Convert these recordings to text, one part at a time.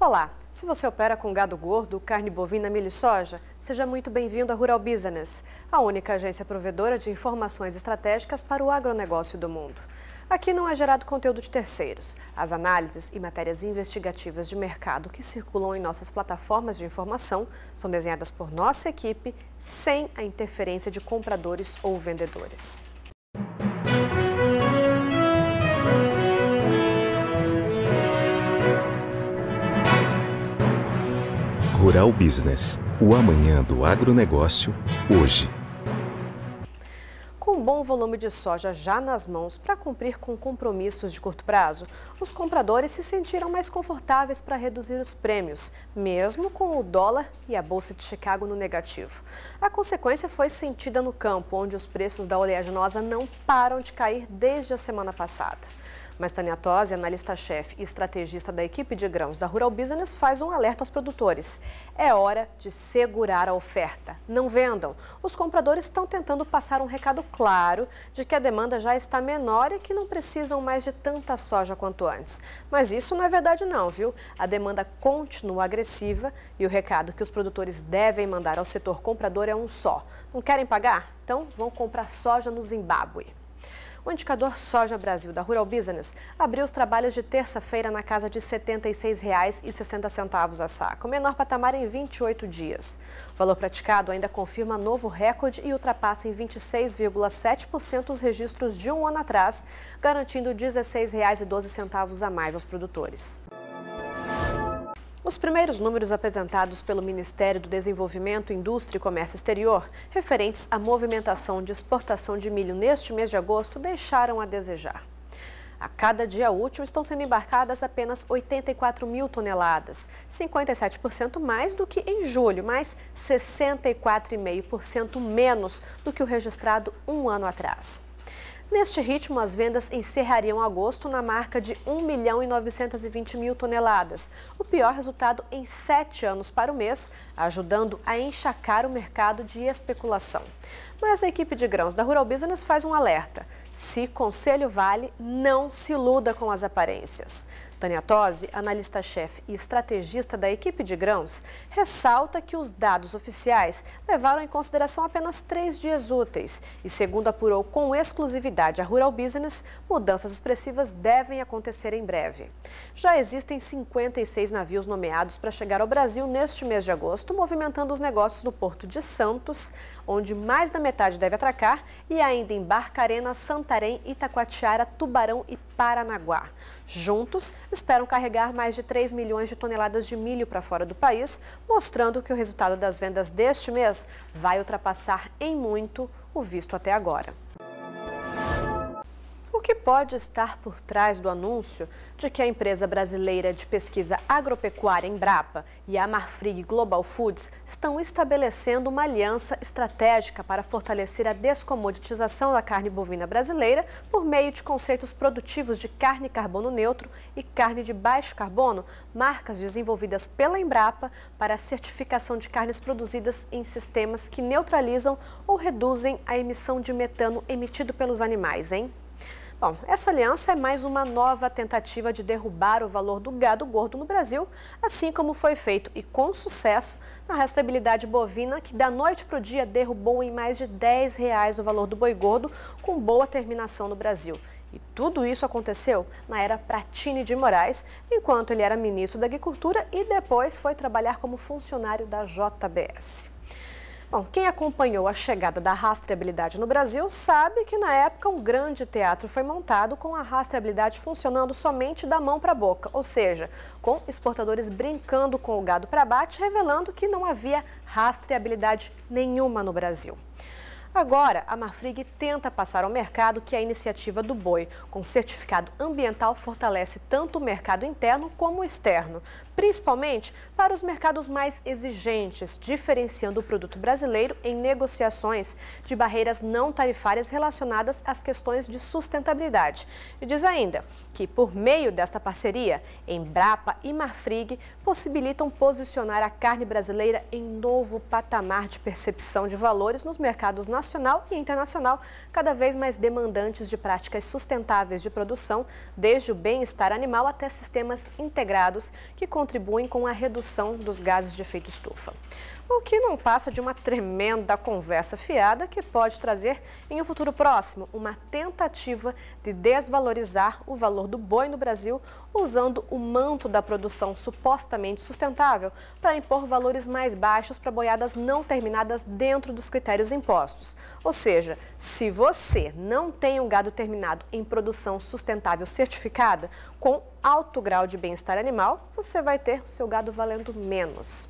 Olá, se você opera com gado gordo, carne bovina, milho e soja, seja muito bem-vindo à Rural Business, a única agência provedora de informações estratégicas para o agronegócio do mundo. Aqui não é gerado conteúdo de terceiros. As análises e matérias investigativas de mercado que circulam em nossas plataformas de informação são desenhadas por nossa equipe sem a interferência de compradores ou vendedores. Rural Business, o amanhã do agronegócio, hoje. Com um bom volume de soja já nas mãos para cumprir com compromissos de curto prazo, os compradores se sentiram mais confortáveis para reduzir os prêmios, mesmo com o dólar e a Bolsa de Chicago no negativo. A consequência foi sentida no campo, onde os preços da oleaginosa não param de cair desde a semana passada. Mas Tânia Tosi, analista-chefe e estrategista da equipe de grãos da Rural Business, faz um alerta aos produtores. É hora de segurar a oferta. Não vendam. Os compradores estão tentando passar um recado claro de que a demanda já está menor e que não precisam mais de tanta soja quanto antes. Mas isso não é verdade não, viu? A demanda continua agressiva e o recado que os produtores devem mandar ao setor comprador é um só. Não querem pagar? Então vão comprar soja no Zimbábue. O indicador Soja Brasil da Rural Business abriu os trabalhos de terça-feira na casa de R$ 76,60 a saco, o menor patamar em 28 dias. O valor praticado ainda confirma novo recorde e ultrapassa em 26,7% os registros de um ano atrás, garantindo R$ 16,12 a mais aos produtores. Os primeiros números apresentados pelo Ministério do Desenvolvimento, Indústria e Comércio Exterior, referentes à movimentação de exportação de milho neste mês de agosto, deixaram a desejar. A cada dia útil estão sendo embarcadas apenas 84 mil toneladas, 57% mais do que em julho, mas 64,5% menos do que o registrado um ano atrás. Neste ritmo, as vendas encerrariam agosto na marca de 1 milhão e 920 mil toneladas, o pior resultado em sete anos para o mês, ajudando a enxacar o mercado de especulação. Mas a equipe de grãos da Rural Business faz um alerta. Se conselho vale, não se iluda com as aparências. Tânia Tosi, analista-chefe e estrategista da equipe de grãos, ressalta que os dados oficiais levaram em consideração apenas três dias úteis e, segundo apurou com exclusividade a Rural Business, mudanças expressivas devem acontecer em breve. Já existem 56 navios nomeados para chegar ao Brasil neste mês de agosto, movimentando os negócios do Porto de Santos, onde mais da metade metade deve atracar e ainda em Barcarena, Santarém, Itacoatiara, Tubarão e Paranaguá. Juntos, esperam carregar mais de 3 milhões de toneladas de milho para fora do país, mostrando que o resultado das vendas deste mês vai ultrapassar em muito o visto até agora que pode estar por trás do anúncio de que a empresa brasileira de pesquisa agropecuária Embrapa e a Marfrig Global Foods estão estabelecendo uma aliança estratégica para fortalecer a descomoditização da carne bovina brasileira por meio de conceitos produtivos de carne carbono neutro e carne de baixo carbono, marcas desenvolvidas pela Embrapa para a certificação de carnes produzidas em sistemas que neutralizam ou reduzem a emissão de metano emitido pelos animais, hein? Bom, essa aliança é mais uma nova tentativa de derrubar o valor do gado gordo no Brasil, assim como foi feito e com sucesso na rastreabilidade bovina, que da noite para o dia derrubou em mais de R$ 10 reais o valor do boi gordo, com boa terminação no Brasil. E tudo isso aconteceu na era Pratini de Moraes, enquanto ele era ministro da Agricultura e depois foi trabalhar como funcionário da JBS. Bom, quem acompanhou a chegada da rastreabilidade no Brasil sabe que na época um grande teatro foi montado com a rastreabilidade funcionando somente da mão para a boca, ou seja, com exportadores brincando com o gado para bate, revelando que não havia rastreabilidade nenhuma no Brasil. Agora, a Marfrig tenta passar ao mercado que é a iniciativa do boi. Com certificado ambiental, fortalece tanto o mercado interno como o externo, principalmente para os mercados mais exigentes, diferenciando o produto brasileiro em negociações de barreiras não tarifárias relacionadas às questões de sustentabilidade. E diz ainda que, por meio desta parceria, Embrapa e Marfrig possibilitam posicionar a carne brasileira em novo patamar de percepção de valores nos mercados nacionais nacional e internacional, cada vez mais demandantes de práticas sustentáveis de produção, desde o bem-estar animal até sistemas integrados que contribuem com a redução dos gases de efeito estufa. O que não passa de uma tremenda conversa fiada que pode trazer, em um futuro próximo, uma tentativa de desvalorizar o valor do boi no Brasil, usando o manto da produção supostamente sustentável para impor valores mais baixos para boiadas não terminadas dentro dos critérios impostos. Ou seja, se você não tem um gado terminado em produção sustentável certificada, com alto grau de bem-estar animal, você vai ter o seu gado valendo menos.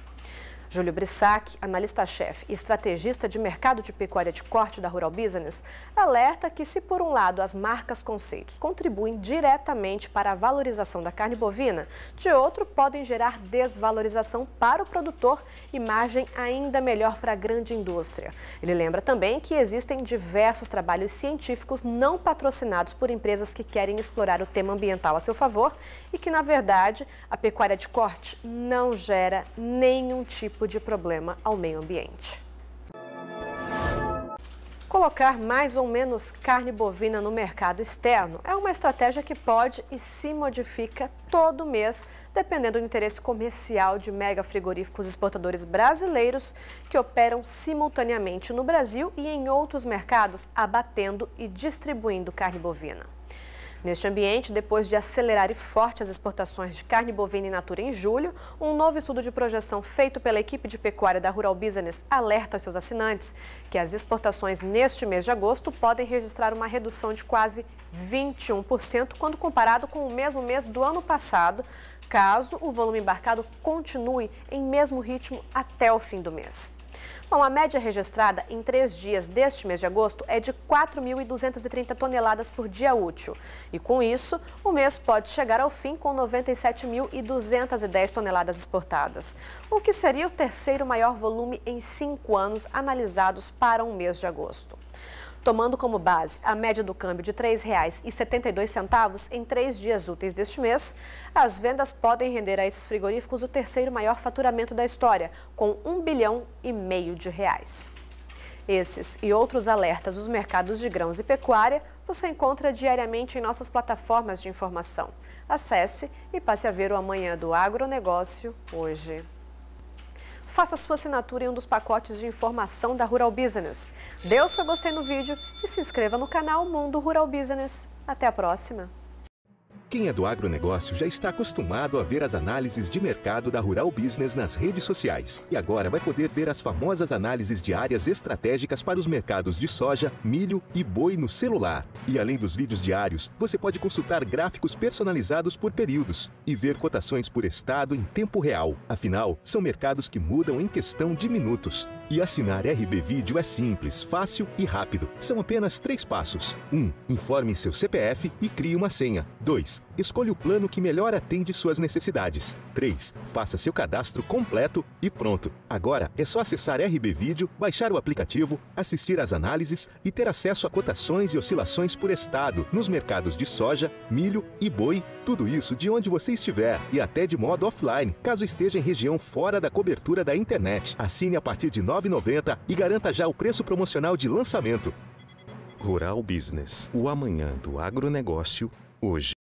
Júlio Brissac, analista-chefe e estrategista de mercado de pecuária de corte da Rural Business, alerta que se por um lado as marcas conceitos contribuem diretamente para a valorização da carne bovina, de outro podem gerar desvalorização para o produtor e margem ainda melhor para a grande indústria. Ele lembra também que existem diversos trabalhos científicos não patrocinados por empresas que querem explorar o tema ambiental a seu favor e que, na verdade, a pecuária de corte não gera nenhum tipo tipo de problema ao meio ambiente. Colocar mais ou menos carne bovina no mercado externo é uma estratégia que pode e se modifica todo mês, dependendo do interesse comercial de mega frigoríficos exportadores brasileiros que operam simultaneamente no Brasil e em outros mercados, abatendo e distribuindo carne bovina. Neste ambiente, depois de acelerar e forte as exportações de carne bovina in natura em julho, um novo estudo de projeção feito pela equipe de pecuária da Rural Business alerta aos seus assinantes que as exportações neste mês de agosto podem registrar uma redução de quase 21% quando comparado com o mesmo mês do ano passado, caso o volume embarcado continue em mesmo ritmo até o fim do mês. Bom, a média registrada em três dias deste mês de agosto é de 4.230 toneladas por dia útil. E com isso, o mês pode chegar ao fim com 97.210 toneladas exportadas, o que seria o terceiro maior volume em cinco anos analisados para um mês de agosto tomando como base a média do câmbio de R$ 3,72 em três dias úteis deste mês, as vendas podem render a esses frigoríficos o terceiro maior faturamento da história, com um bilhão e meio de reais. Esses e outros alertas dos mercados de grãos e pecuária você encontra diariamente em nossas plataformas de informação. Acesse e passe a ver o Amanhã do Agronegócio hoje faça sua assinatura em um dos pacotes de informação da Rural Business. Dê o seu gostei no vídeo e se inscreva no canal Mundo Rural Business. Até a próxima! Quem é do agronegócio já está acostumado a ver as análises de mercado da Rural Business nas redes sociais e agora vai poder ver as famosas análises de áreas estratégicas para os mercados de soja, milho e boi no celular. E além dos vídeos diários, você pode consultar gráficos personalizados por períodos e ver cotações por estado em tempo real. Afinal, são mercados que mudam em questão de minutos. E assinar RB Vídeo é simples, fácil e rápido. São apenas três passos. 1. Um, informe seu CPF e crie uma senha. 2. Escolha o plano que melhor atende suas necessidades. 3. Faça seu cadastro completo e pronto. Agora é só acessar RB Vídeo, baixar o aplicativo, assistir às análises e ter acesso a cotações e oscilações por estado nos mercados de soja, milho e boi, tudo isso de onde você estiver e até de modo offline, caso esteja em região fora da cobertura da internet. Assine a partir de R$ 9,90 e garanta já o preço promocional de lançamento. Rural Business, o amanhã do agronegócio, hoje.